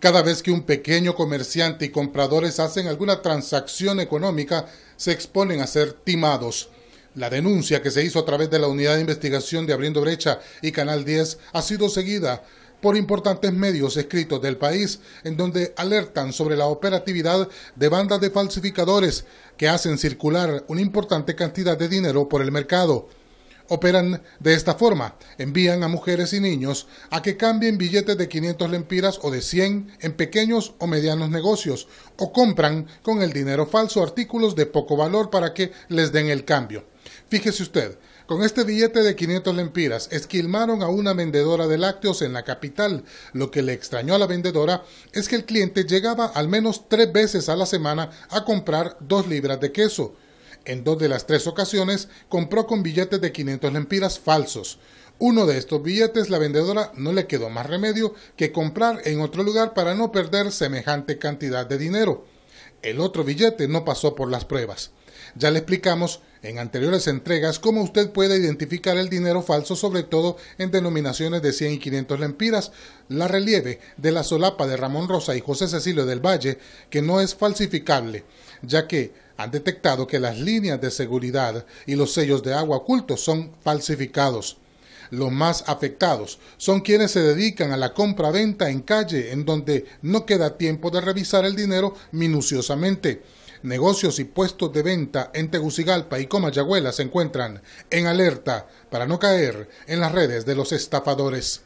Cada vez que un pequeño comerciante y compradores hacen alguna transacción económica, se exponen a ser timados. La denuncia que se hizo a través de la Unidad de Investigación de Abriendo Brecha y Canal 10 ha sido seguida por importantes medios escritos del país, en donde alertan sobre la operatividad de bandas de falsificadores que hacen circular una importante cantidad de dinero por el mercado operan de esta forma. Envían a mujeres y niños a que cambien billetes de 500 lempiras o de 100 en pequeños o medianos negocios o compran con el dinero falso artículos de poco valor para que les den el cambio. Fíjese usted, con este billete de 500 lempiras esquilmaron a una vendedora de lácteos en la capital. Lo que le extrañó a la vendedora es que el cliente llegaba al menos tres veces a la semana a comprar dos libras de queso. En dos de las tres ocasiones compró con billetes de 500 lempiras falsos. Uno de estos billetes la vendedora no le quedó más remedio que comprar en otro lugar para no perder semejante cantidad de dinero. El otro billete no pasó por las pruebas. Ya le explicamos en anteriores entregas cómo usted puede identificar el dinero falso, sobre todo en denominaciones de 100 y 500 lempiras. La relieve de la solapa de Ramón Rosa y José Cecilio del Valle, que no es falsificable, ya que han detectado que las líneas de seguridad y los sellos de agua ocultos son falsificados. Los más afectados son quienes se dedican a la compra-venta en calle, en donde no queda tiempo de revisar el dinero minuciosamente. Negocios y puestos de venta en Tegucigalpa y Comayagüela se encuentran en alerta para no caer en las redes de los estafadores.